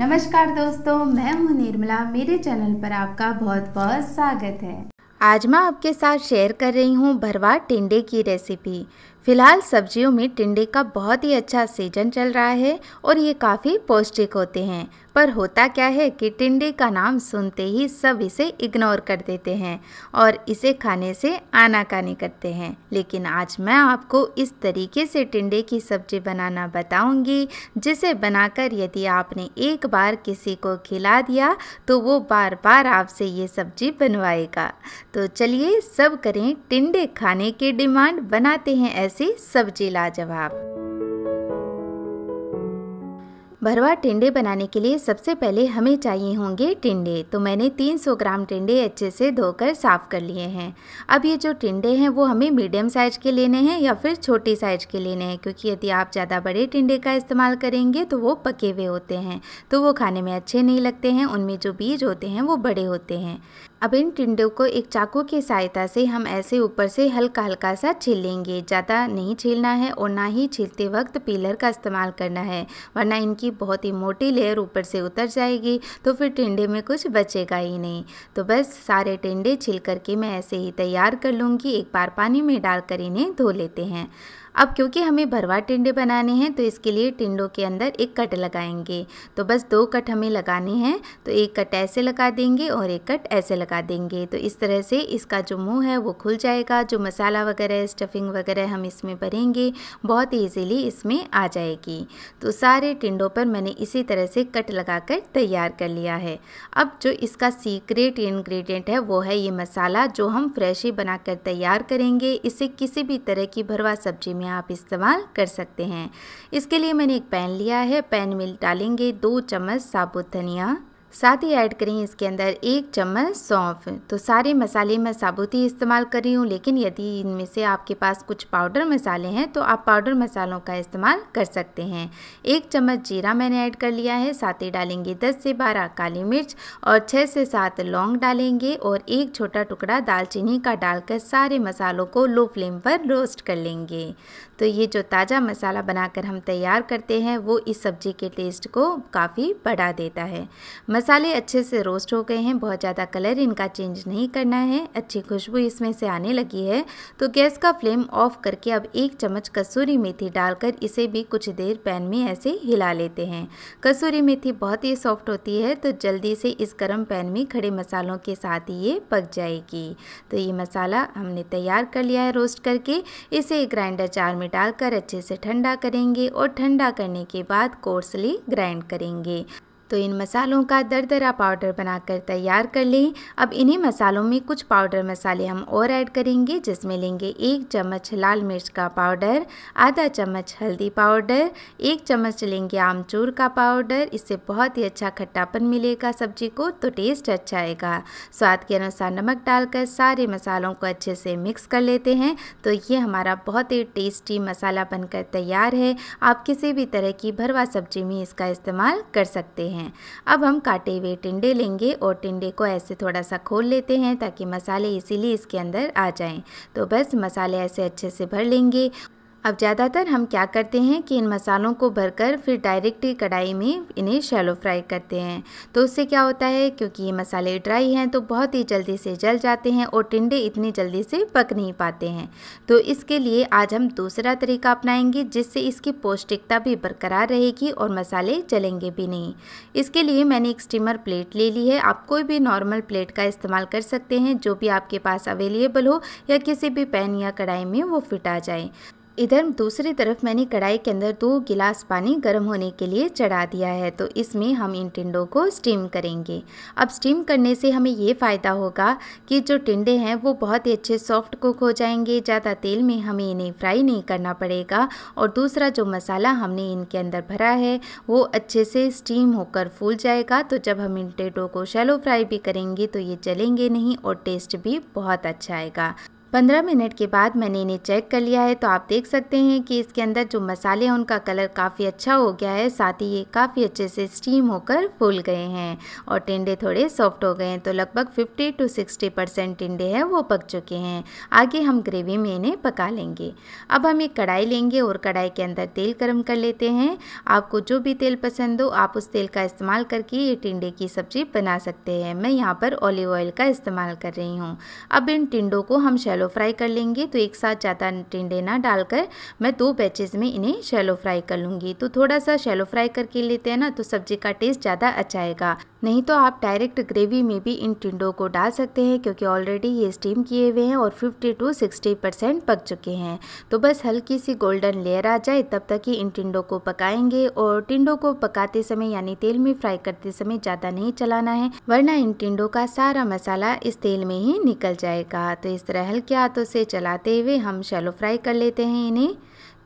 नमस्कार दोस्तों मैं हूँ निर्मला मेरे चैनल पर आपका बहुत बहुत स्वागत है आज मैं आपके साथ शेयर कर रही हूँ भरवा टिंडे की रेसिपी फिलहाल सब्जियों में टिंडे का बहुत ही अच्छा सीजन चल रहा है और ये काफ़ी पौष्टिक होते हैं पर होता क्या है कि टिंडे का नाम सुनते ही सब इसे इग्नोर कर देते हैं और इसे खाने से आनाकानी करते हैं लेकिन आज मैं आपको इस तरीके से टिंडे की सब्जी बनाना बताऊंगी जिसे बनाकर यदि आपने एक बार किसी को खिला दिया तो वो बार बार आपसे ये सब्जी बनवाएगा तो चलिए सब करें टिंडे खाने की डिमांड बनाते हैं ऐसे से सब्जी लाजवाब भरवा टिंडे बनाने के लिए सबसे पहले हमें चाहिए होंगे टिंडे तो मैंने 300 ग्राम टिंडे अच्छे से धोकर साफ़ कर लिए हैं अब ये जो टिंडे हैं वो हमें मीडियम साइज़ के लेने हैं या फिर छोटी साइज़ के लेने हैं क्योंकि यदि आप ज़्यादा बड़े टिंडे का इस्तेमाल करेंगे तो वो पके हुए होते हैं तो वो खाने में अच्छे नहीं लगते हैं उनमें जो बीज होते हैं वो बड़े होते हैं अब इन टिंडों को एक चाकू की सहायता से हम ऐसे ऊपर से हल्का हल्का सा छीलेंगे ज़्यादा नहीं छीलना है और ना ही छीलते वक्त पीलर का इस्तेमाल करना है वरना इनकी बहुत ही मोटी लेयर ऊपर से उतर जाएगी तो फिर टिंडे में कुछ बचेगा ही नहीं तो बस सारे टिंडे छील करके मैं ऐसे ही तैयार कर लूँगी एक बार पानी में डालकर इन्हें धो लेते हैं अब क्योंकि हमें भरवा टिंडे बनाने हैं तो इसके लिए टिंडों के अंदर एक कट लगाएंगे तो बस दो कट हमें लगाने हैं तो एक कट ऐसे लगा देंगे और एक कट ऐसे लगा देंगे तो इस तरह से इसका जो मुँह है वो खुल जाएगा जो मसाला वगैरह स्टफिंग वगैरह हम इसमें भरेंगे बहुत ईजीली इसमें आ जाएगी तो सारे टिंडों पर मैंने इसी तरह से कट लगा कर तैयार कर लिया है अब जो इसका सीक्रेट इन्ग्रीडियंट है वो है ये मसाला जो हम फ्रेश ही बना तैयार करेंगे इसे किसी भी तरह की भरवा सब्जी में में आप इस्तेमाल कर सकते हैं इसके लिए मैंने एक पैन लिया है पैन में डालेंगे दो चम्मच साबुत धनिया साथ ही ऐड करें इसके अंदर एक चम्मच सौंफ तो सारे मसाले मैं साबुती इस्तेमाल कर रही हूँ लेकिन यदि इनमें से आपके पास कुछ पाउडर मसाले हैं तो आप पाउडर मसालों का इस्तेमाल कर सकते हैं एक चम्मच जीरा मैंने ऐड कर लिया है साथ ही डालेंगे 10 से 12 काली मिर्च और 6 से 7 लौंग डालेंगे और एक छोटा टुकड़ा दालचीनी का डालकर सारे मसालों को लो फ्लेम पर रोस्ट कर लेंगे तो ये जो ताज़ा मसाला बनाकर हम तैयार करते हैं वो इस सब्ज़ी के टेस्ट को काफ़ी बढ़ा देता है मसाले अच्छे से रोस्ट हो गए हैं बहुत ज़्यादा कलर इनका चेंज नहीं करना है अच्छी खुशबू इसमें से आने लगी है तो गैस का फ्लेम ऑफ करके अब एक चम्मच कसूरी मेथी डालकर इसे भी कुछ देर पैन में ऐसे हिला लेते हैं कसूरी मेथी बहुत ही सॉफ्ट होती है तो जल्दी से इस गर्म पैन में खड़े मसालों के साथ ही ये पक जाएगी तो ये मसाला हमने तैयार कर लिया है रोस्ट करके इसे ग्राइंडर चार में डालकर अच्छे से ठंडा करेंगे और ठंडा करने के बाद कोर्सली ग्राइंड करेंगे तो इन मसालों का दरदरा पाउडर बनाकर तैयार कर लें अब इन्हीं मसालों में कुछ पाउडर मसाले हम और ऐड करेंगे जिसमें लेंगे एक चम्मच लाल मिर्च का पाउडर आधा चम्मच हल्दी पाउडर एक चम्मच लेंगे आमचूर का पाउडर इससे बहुत ही अच्छा खट्टापन मिलेगा सब्जी को तो टेस्ट अच्छा आएगा स्वाद के अनुसार नमक डालकर सारे मसालों को अच्छे से मिक्स कर लेते हैं तो ये हमारा बहुत ही टेस्टी मसाला बनकर तैयार है आप किसी भी तरह की भरवा सब्जी में इसका इस्तेमाल कर सकते हैं हैं अब हम काटे हुए टिंडे लेंगे और टिंडे को ऐसे थोड़ा सा खोल लेते हैं ताकि मसाले इसीलिए इसके अंदर आ जाएं तो बस मसाले ऐसे अच्छे से भर लेंगे अब ज़्यादातर हम क्या करते हैं कि इन मसालों को भरकर फिर डायरेक्ट कढ़ाई में इन्हें शैलो फ्राई करते हैं तो उससे क्या होता है क्योंकि ये मसाले ड्राई हैं तो बहुत ही जल्दी से जल जाते हैं और टिंडे इतनी जल्दी से पक नहीं पाते हैं तो इसके लिए आज हम दूसरा तरीका अपनाएंगे जिससे इसकी पौष्टिकता भी बरकरार रहेगी और मसाले जलेंगे भी नहीं इसके लिए मैंने एक स्टीमर प्लेट ले ली है आप कोई भी नॉर्मल प्लेट का इस्तेमाल कर सकते हैं जो भी आपके पास अवेलेबल हो या किसी भी पैन या कढ़ाई में वो फिट आ जाए इधर दूसरी तरफ मैंने कढ़ाई के अंदर दो गिलास पानी गर्म होने के लिए चढ़ा दिया है तो इसमें हम इन टिंडों को स्टीम करेंगे अब स्टीम करने से हमें ये फ़ायदा होगा कि जो टिंडे हैं वो बहुत ही अच्छे सॉफ्ट कुक हो जाएंगे ज़्यादा तेल में हमें इन्हें फ्राई नहीं करना पड़ेगा और दूसरा जो मसाला हमने इनके अंदर भरा है वो अच्छे से स्टीम होकर फूल जाएगा तो जब हम इन टिंडों को शैलो फ्राई भी करेंगे तो ये जलेंगे नहीं और टेस्ट भी बहुत अच्छा आएगा 15 मिनट के बाद मैंने इन्हें चेक कर लिया है तो आप देख सकते हैं कि इसके अंदर जो मसाले हैं उनका कलर काफ़ी अच्छा हो गया है साथ ही ये काफ़ी अच्छे से स्टीम होकर फूल गए हैं और टिंडे थोड़े सॉफ्ट हो गए हैं तो लगभग 50 टू 60 परसेंट टिंडे हैं वो पक चुके हैं आगे हम ग्रेवी में इन्हें पका लेंगे अब हम एक कढ़ाई लेंगे और कढ़ाई के अंदर तेल गर्म कर लेते हैं आपको जो भी तेल पसंद हो आप उस तेल का इस्तेमाल करके ये टिंडे की सब्ज़ी बना सकते हैं मैं यहाँ पर ऑलिव ऑयल का इस्तेमाल कर रही हूँ अब इन टिंडों को हम शेल शैलो फ्राई कर लेंगे तो एक साथ ज़्यादा टिंडे ना डालकर मैं दो बैचेस में इन्हें शैलो फ्राई कर लूँगी तो थोड़ा सा शैलो फ्राई करके लेते हैं ना तो सब्जी का टेस्ट ज़्यादा अच्छा आएगा नहीं तो आप डायरेक्ट ग्रेवी में भी इन टिंडों को डाल सकते हैं क्योंकि ऑलरेडी ये स्टीम किए हुए हैं और 50 टू 60 परसेंट पक चुके हैं तो बस हल्की सी गोल्डन लेयर आ जाए तब तक ही इन टिंडों को पकाएंगे और टिंडों को पकाते समय यानी तेल में फ्राई करते समय ज़्यादा नहीं चलाना है वरना इन टिंडों का सारा मसाला इस तेल में ही निकल जाएगा तो इस तरह हल्की के हाथों से चलाते हुए हम शैलो फ्राई कर लेते हैं इन्हें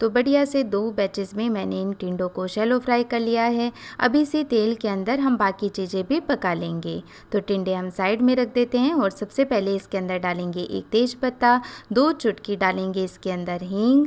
तो बढ़िया से दो बैचेस में मैंने इन टिंडों को शैलो फ्राई कर लिया है अभी से तेल के अंदर हम बाकी चीज़ें भी पका लेंगे तो टिंडे हम साइड में रख देते हैं और सबसे पहले इसके अंदर डालेंगे एक तेज़पत्ता दो चुटकी डालेंगे इसके अंदर हींग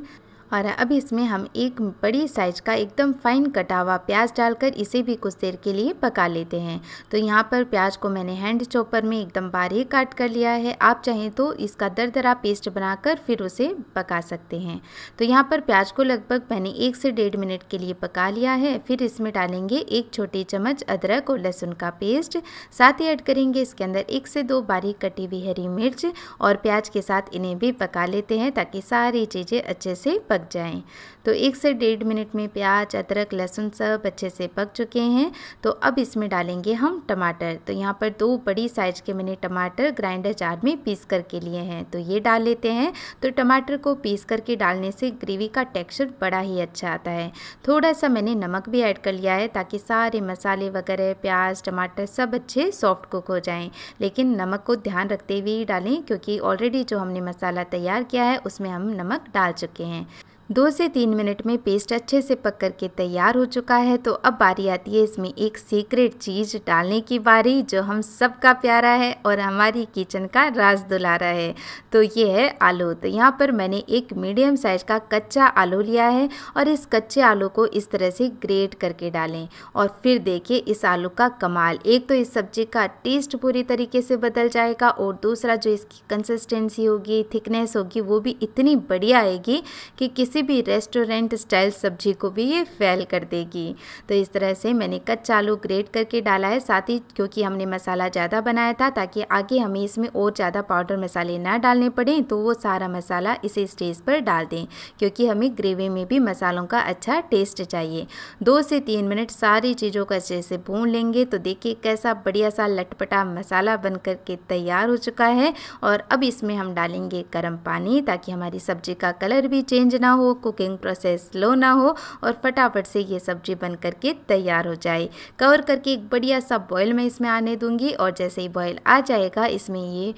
और अब इसमें हम एक बड़ी साइज का एकदम फाइन कटा हुआ प्याज डालकर इसे भी कुछ देर के लिए पका लेते हैं तो यहाँ पर प्याज को मैंने हैंड चॉपर में एकदम बारीक काट कर लिया है आप चाहें तो इसका दरदरा पेस्ट बनाकर फिर उसे पका सकते हैं तो यहाँ पर प्याज को लगभग मैंने एक से डेढ़ मिनट के लिए पका लिया है फिर इसमें डालेंगे एक छोटी चम्मच अदरक और लहसुन का पेस्ट साथ ही ऐड करेंगे इसके अंदर एक से दो बारीक कटी हुई हरी मिर्च और प्याज के साथ इन्हें भी पका लेते हैं ताकि सारी चीज़ें अच्छे से पक पक जाएं तो एक से डेढ़ मिनट में प्याज अदरक लहसुन सब अच्छे से पक चुके हैं तो अब इसमें डालेंगे हम टमाटर तो यहाँ पर दो बड़ी साइज के मैंने टमाटर ग्राइंडर जार में पीस करके लिए हैं तो ये डाल लेते हैं तो टमाटर को पीस करके डालने से ग्रेवी का टेक्सचर बड़ा ही अच्छा आता है थोड़ा सा मैंने नमक भी ऐड कर लिया है ताकि सारे मसाले वगैरह प्याज टमाटर सब अच्छे सॉफ्ट कुक हो जाएँ लेकिन नमक को ध्यान रखते हुए ही डालें क्योंकि ऑलरेडी जो हमने मसाला तैयार किया है उसमें हम नमक डाल चुके हैं दो से तीन मिनट में पेस्ट अच्छे से पक कर के तैयार हो चुका है तो अब बारी आती है इसमें एक सीक्रेट चीज़ डालने की बारी जो हम सबका प्यारा है और हमारी किचन का राज दुलारा है तो ये है आलू तो यहाँ पर मैंने एक मीडियम साइज़ का कच्चा आलू लिया है और इस कच्चे आलू को इस तरह से ग्रेट करके डालें और फिर देखिए इस आलू का कमाल एक तो इस सब्ज़ी का टेस्ट पूरी तरीके से बदल जाएगा और दूसरा जो इसकी कंसिस्टेंसी होगी थिकनेस होगी वो भी इतनी बढ़िया आएगी कि किसी किसी भी रेस्टोरेंट स्टाइल सब्जी को भी ये फैल कर देगी तो इस तरह से मैंने कच्चा आलू ग्रेट करके डाला है साथ ही क्योंकि हमने मसाला ज़्यादा बनाया था ताकि आगे हमें इसमें और ज़्यादा पाउडर मसाले ना डालने पड़ें तो वो सारा मसाला इसी स्टेज पर डाल दें क्योंकि हमें ग्रेवी में भी मसालों का अच्छा टेस्ट चाहिए दो से तीन मिनट सारी चीज़ों को अच्छे से भून लेंगे तो देखिए कैसा बढ़िया सा लटपटा मसाला बन करके तैयार हो चुका है और अब इसमें हम डालेंगे गर्म पानी ताकि हमारी सब्जी का कलर भी चेंज ना हो हो कुकिंग प्रोसेस स्लो ना हो और फटाफट से ये सब्जी बन करके तैयार हो जाए कवर करके एक बढ़िया सा बॉयल में इसमें आने दूंगी और जैसे ही बॉयल आ जाएगा इसमें ये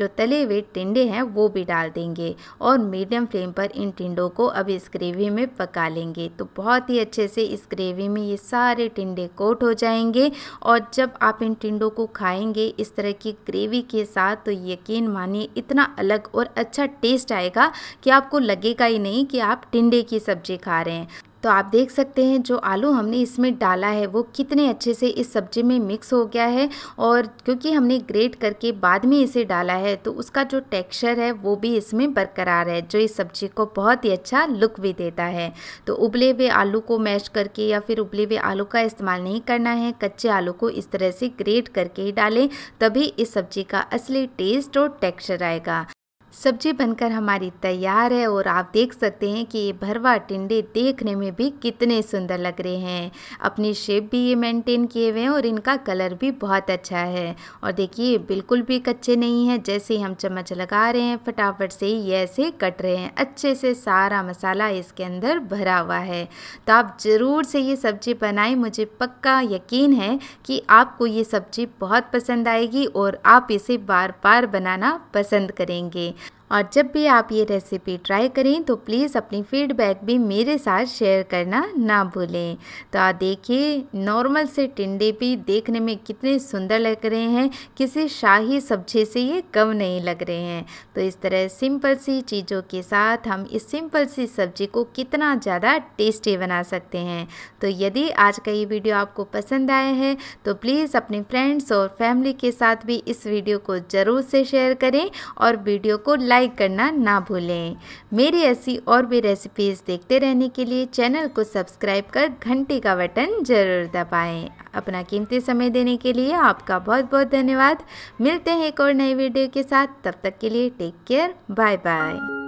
जो तले हुए टिंडे हैं वो भी डाल देंगे और मीडियम फ्लेम पर इन टिंडों को अब इस ग्रेवी में पका लेंगे तो बहुत ही अच्छे से इस ग्रेवी में ये सारे टिंडे कोट हो जाएंगे और जब आप इन टिंडों को खाएंगे इस तरह की ग्रेवी के साथ तो यकीन मानिए इतना अलग और अच्छा टेस्ट आएगा कि आपको लगेगा ही नहीं कि आप टिंडे की सब्जी खा रहे हैं तो आप देख सकते हैं जो आलू हमने इसमें डाला है वो कितने अच्छे से इस सब्जी में मिक्स हो गया है और क्योंकि हमने ग्रेट करके बाद में इसे डाला है तो उसका जो टेक्सचर है वो भी इसमें बरकरार है जो इस सब्जी को बहुत ही अच्छा लुक भी देता है तो उबले हुए आलू को मैश करके या फिर उबले हुए आलू का इस्तेमाल नहीं करना है कच्चे आलू को इस तरह से ग्रेट करके ही डालें तभी इस सब्जी का असली टेस्ट और टेक्स्चर आएगा सब्जी बनकर हमारी तैयार है और आप देख सकते हैं कि ये भरवा टिंडे देखने में भी कितने सुंदर लग रहे हैं अपनी शेप भी ये मेंटेन किए हुए हैं और इनका कलर भी बहुत अच्छा है और देखिए बिल्कुल भी कच्चे नहीं हैं जैसे हम चम्मच लगा रहे हैं फटाफट से ये ऐसे कट रहे हैं अच्छे से सारा मसाला इसके अंदर भरा हुआ है तो आप ज़रूर से ये सब्ज़ी बनाएं मुझे पक्का यकीन है कि आपको ये सब्ज़ी बहुत पसंद आएगी और आप इसे बार बार बनाना पसंद करेंगे और जब भी आप ये रेसिपी ट्राई करें तो प्लीज़ अपनी फीडबैक भी मेरे साथ शेयर करना ना भूलें तो आप देखिए नॉर्मल से टिंडे भी देखने में कितने सुंदर लग रहे हैं किसी शाही सब्जी से ये कम नहीं लग रहे हैं तो इस तरह सिंपल सी चीज़ों के साथ हम इस सिंपल सी सब्जी को कितना ज़्यादा टेस्टी बना सकते हैं तो यदि आज का ये वीडियो आपको पसंद आया है तो प्लीज़ अपने फ्रेंड्स और फैमिली के साथ भी इस वीडियो को ज़रूर से शेयर करें और वीडियो को लाइक लाइक करना ना भूलें मेरी ऐसी और भी रेसिपीज़ देखते रहने के लिए चैनल को सब्सक्राइब कर घंटे का बटन ज़रूर दबाएं अपना कीमती समय देने के लिए आपका बहुत बहुत धन्यवाद मिलते हैं एक और नई वीडियो के साथ तब तक के लिए टेक केयर बाय बाय